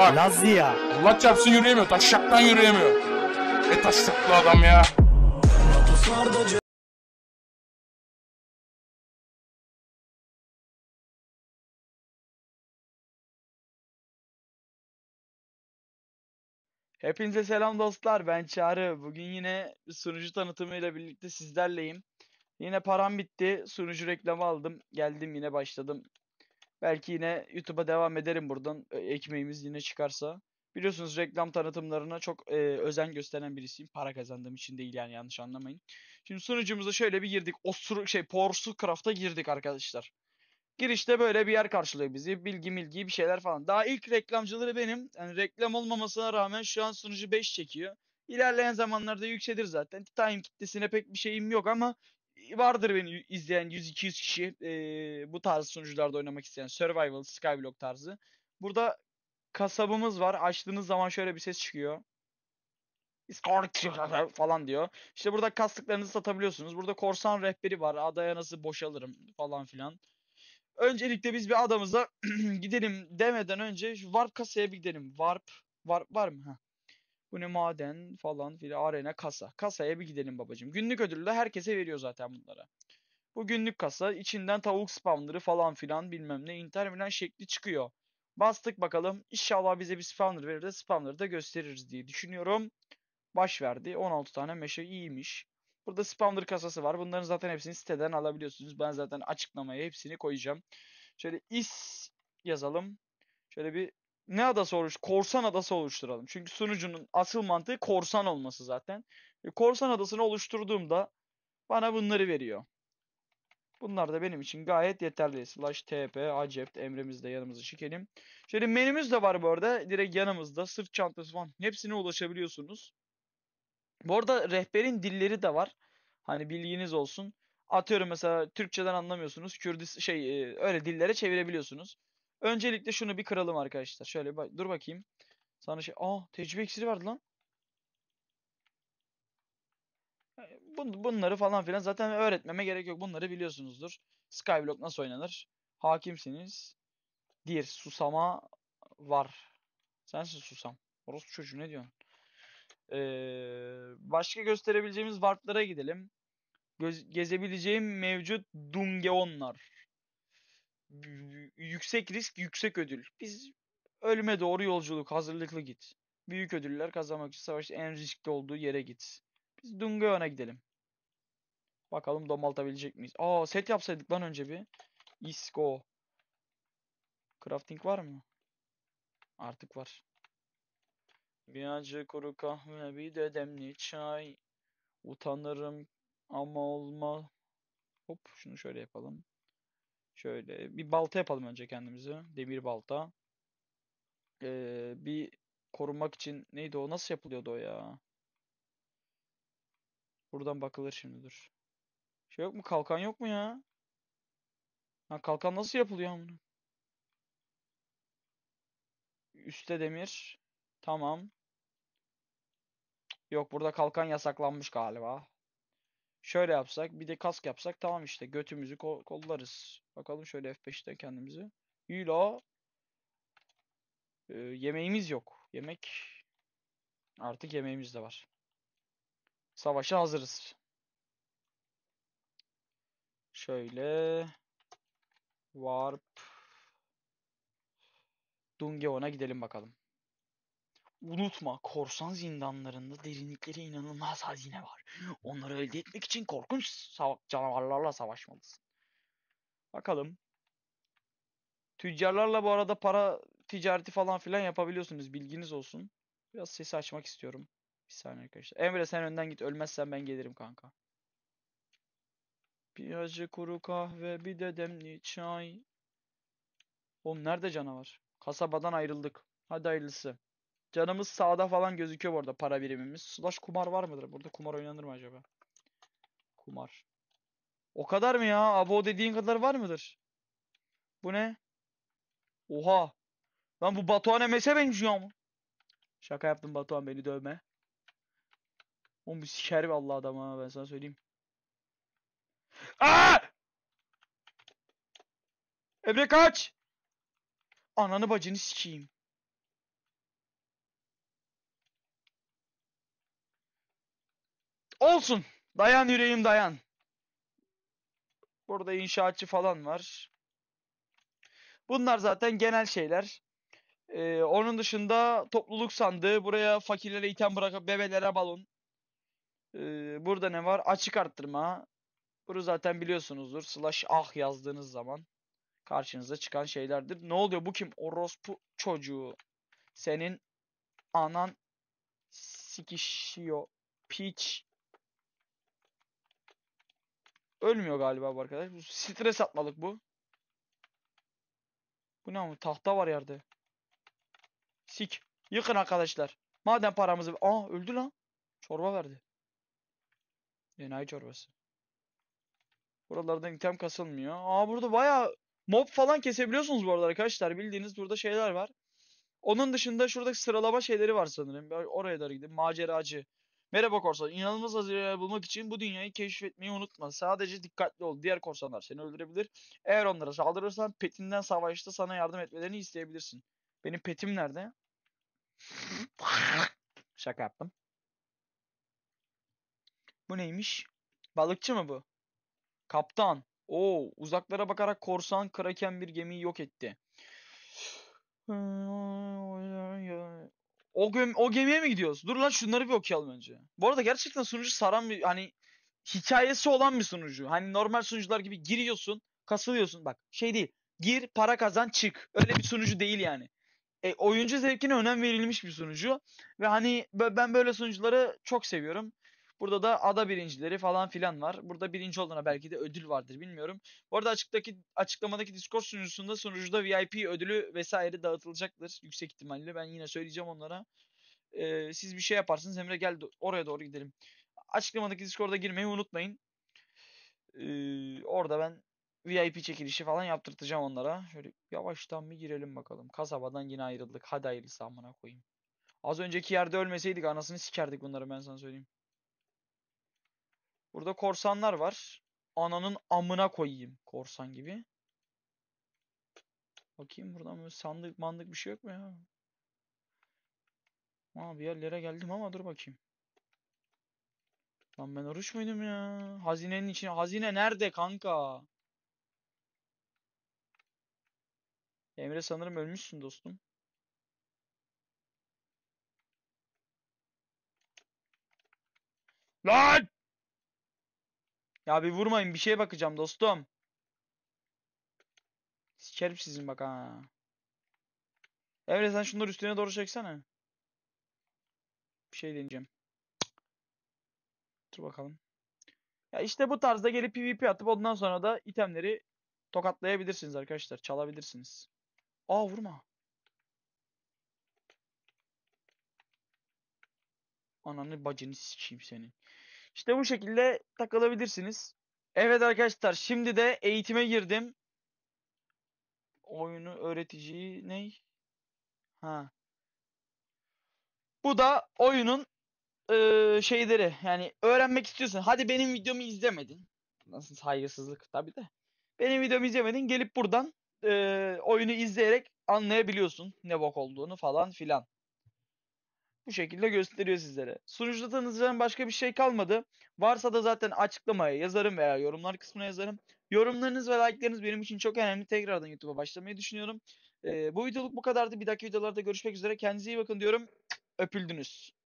Bak. Lazia. Allah çarpsın yürüyemiyor. Taşşaktan yürüyemiyor. E taşşaklı adam ya. Hepinize selam dostlar. Ben Çağrı. Bugün yine sunucu tanıtımıyla birlikte sizlerleyim. Yine param bitti. Sunucu reklamı aldım. Geldim yine başladım. Belki yine YouTube'a devam ederim buradan. E, ekmeğimiz yine çıkarsa. Biliyorsunuz reklam tanıtımlarına çok e, özen gösteren birisiyim. Para kazandığım için değil yani yanlış anlamayın. Şimdi sunucumuza şöyle bir girdik. Osur şey Porsu Craft'a girdik arkadaşlar. Girişte böyle bir yer karşılıyor bizi. Bilgi milgi bir şeyler falan. Daha ilk reklamcıları benim. Yani reklam olmamasına rağmen şu an sunucu 5 çekiyor. İlerleyen zamanlarda yükselir zaten. Time kitlesine pek bir şeyim yok ama vardır beni izleyen 100-200 kişi e, bu tarz sunucularda oynamak isteyen survival, skyblock tarzı. Burada kasabımız var. Açtığınız zaman şöyle bir ses çıkıyor. falan diyor. İşte burada kastıklarınızı satabiliyorsunuz. Burada korsan rehberi var. Adaya nasıl boşalırım falan filan. Öncelikle biz bir adamıza gidelim demeden önce şu warp kasaya bir gidelim. Warp, warp var mı? Heh. Bu ne maden falan filan arena kasa. Kasaya bir gidelim babacığım. Günlük ödülü de herkese veriyor zaten bunlara. Bu günlük kasa içinden tavuk spamları falan filan bilmem ne inter Milan şekli çıkıyor. Bastık bakalım. İnşallah bize bir spawner verir de spawner'ı da gösteririz diye düşünüyorum. Baş verdi. 16 tane meşe iyiymiş. Burada spawner kasası var. Bunların zaten hepsini siteden alabiliyorsunuz. Ben zaten açıklamaya hepsini koyacağım. Şöyle is yazalım. Şöyle bir ne adası oluş? Korsan adası oluşturalım. Çünkü sunucunun asıl mantığı korsan olması zaten. E, korsan adasını oluşturduğumda bana bunları veriyor. Bunlar da benim için gayet yeterli. Slash tp acept emrimizde yanımızı çekelim. Şöyle menümüz de var bu arada. Direkt yanımızda sırt çantası falan hepsine ulaşabiliyorsunuz. Bu arada rehberin dilleri de var. Hani bilginiz olsun. Atıyorum mesela Türkçeden anlamıyorsunuz. Kürdis şey e, öyle dillere çevirebiliyorsunuz. Öncelikle şunu bir kıralım arkadaşlar. Şöyle bak dur bakayım. Sana şey aa tecrübe iksiri verdi lan. Ee, bun, bunları falan filan zaten öğretmeme gerek yok. Bunları biliyorsunuzdur. Skyblock nasıl oynanır? Hakimsiniz. Dir susama var. Sensin susam. Orası çocuğu ne diyorsun? Ee, başka gösterebileceğimiz varplara gidelim. Göz, gezebileceğim mevcut dungeonlar yüksek risk, yüksek ödül. Biz ölüme doğru yolculuk, hazırlıklı git. Büyük ödüller kazanmak için savaş en riskli olduğu yere git. Biz Dungeon'a gidelim. Bakalım domaltabilecek miyiz? Aa set yapsaydık lan önce bir. Isko. Crafting var mı? Artık var. Bir acı kuru kahve bir de demli çay. Utanırım ama olma. Hop şunu şöyle yapalım. Şöyle bir balta yapalım önce kendimize. Demir balta. Ee, bir korunmak için neydi o? Nasıl yapılıyordu o ya? Buradan bakılır şimdi dur. Şey yok mu? Kalkan yok mu ya? Ha, kalkan nasıl yapılıyor bunu? Üste demir. Tamam. Yok burada kalkan yasaklanmış galiba. Şöyle yapsak bir de kask yapsak tamam işte götümüzü ko kollarız. Bakalım şöyle F5'te kendimizi. Euro. Ee, yemeğimiz yok. Yemek artık yemeğimiz de var. Savaşa hazırız. Şöyle Warp Dungeon'a gidelim bakalım unutma korsan zindanlarında derinliklere inanılmaz hazine var. Onları elde etmek için korkunç sava- canavarlarla savaşmalısın. Bakalım. Tüccarlarla bu arada para ticareti falan filan yapabiliyorsunuz. Bilginiz olsun. Biraz sesi açmak istiyorum. Bir saniye arkadaşlar. Emre sen önden git. Ölmezsen ben gelirim kanka. Bir acı kuru kahve, bir de demli çay. Oğlum nerede canavar? Kasabadan ayrıldık. Hadi hayırlısı. Canımız sağda falan gözüküyor orada para birimimiz. Slash kumar var mıdır? Burada kumar oynanır mı acaba? Kumar. O kadar mı ya? Abo dediğin kadar var mıdır? Bu ne? Oha. Lan bu Batuhan MS'e benziyor mu? Şaka yaptım Batuhan beni dövme. Oğlum bir siker bir Allah adam ha ben sana söyleyeyim. Aa! Emre kaç! Ananı bacını sikeyim. Olsun. Dayan yüreğim dayan. Burada inşaatçı falan var. Bunlar zaten genel şeyler. Ee, onun dışında topluluk sandığı. Buraya fakirlere item bırakıp bebelere balon. Ee, burada ne var? Açık arttırma. Bunu zaten biliyorsunuzdur. Slash ah yazdığınız zaman karşınıza çıkan şeylerdir. Ne oluyor? Bu kim? Orospu çocuğu. Senin anan sikişiyor. peach Ölmüyor galiba bu arkadaş. Bu stres atmalık bu. Bu ne ama tahta var yerde. Sik. Yıkın arkadaşlar. Madem paramızı... Aa öldü lan. Çorba verdi. Yenay çorbası. Buralardan item kasılmıyor. Aa burada baya mob falan kesebiliyorsunuz bu arada arkadaşlar. Bildiğiniz burada şeyler var. Onun dışında şuradaki sıralama şeyleri var sanırım. Oraya doğru gideyim. Maceracı. Merhaba korsan. İnanılmaz hazineler bulmak için bu dünyayı keşfetmeyi unutma. Sadece dikkatli ol. Diğer korsanlar seni öldürebilir. Eğer onlara saldırırsan petinden savaşta sana yardım etmelerini isteyebilirsin. Benim petim nerede? Şaka yaptım. Bu neymiş? Balıkçı mı bu? Kaptan. Oo, uzaklara bakarak korsan kraken bir gemiyi yok etti. O, gem o gemiye mi gidiyoruz? Dur lan şunları bir okuyalım önce. Bu arada gerçekten sunucu saran bir hani hikayesi olan bir sunucu. Hani normal sunucular gibi giriyorsun, kasılıyorsun. Bak şey değil. Gir, para kazan, çık. Öyle bir sunucu değil yani. E, oyuncu zevkine önem verilmiş bir sunucu. Ve hani ben böyle sunucuları çok seviyorum. Burada da ada birincileri falan filan var. Burada birinci olana belki de ödül vardır bilmiyorum. Bu arada açıktaki, açıklamadaki Discord sunucusunda sunucuda VIP ödülü vesaire dağıtılacaktır. Yüksek ihtimalle ben yine söyleyeceğim onlara. Ee, siz bir şey yaparsınız. Emre gel oraya doğru gidelim. Açıklamadaki Discord'a girmeyi unutmayın. Ee, orada ben VIP çekilişi falan yaptırtacağım onlara. Şöyle yavaştan bir girelim bakalım. Kasabadan yine ayrıldık. Hadi hayırlısı amına koyayım. Az önceki yerde ölmeseydik anasını sikerdik bunları ben sana söyleyeyim. Burada korsanlar var. Ananın amına koyayım korsan gibi. Bakayım burada mı sandık mandık bir şey yok mu ya? Aa, bir yerlere geldim ama dur bakayım. Lan ben oruç muydum ya? Hazinenin içine. Hazine nerede kanka? Emre sanırım ölmüşsün dostum. Lan! Ya bir vurmayın bir şeye bakacağım dostum. Sikerim sizin bak ha. Evet sen şunları üstüne doğru çeksene. Bir şey deneyeceğim. Dur bakalım. Ya işte bu tarzda gelip PvP atıp ondan sonra da itemleri tokatlayabilirsiniz arkadaşlar. Çalabilirsiniz. Aa vurma. Ananı bacını sikeyim senin. İşte bu şekilde takılabilirsiniz. Evet arkadaşlar şimdi de eğitime girdim. Oyunu öğretici ne? Ha. Bu da oyunun e, şeyleri. Yani öğrenmek istiyorsan. Hadi benim videomu izlemedin. Nasıl saygısızlık tabii de. Benim videomu izlemedin. Gelip buradan e, oyunu izleyerek anlayabiliyorsun ne bok olduğunu falan filan bu şekilde gösteriyor sizlere. Sunucuda tanıtacağım başka bir şey kalmadı. Varsa da zaten açıklamaya yazarım veya yorumlar kısmına yazarım. Yorumlarınız ve like'larınız benim için çok önemli. Tekrardan YouTube'a başlamayı düşünüyorum. Ee, bu videoluk bu kadardı. Bir dahaki videolarda görüşmek üzere. Kendinize iyi bakın diyorum. Öpüldünüz.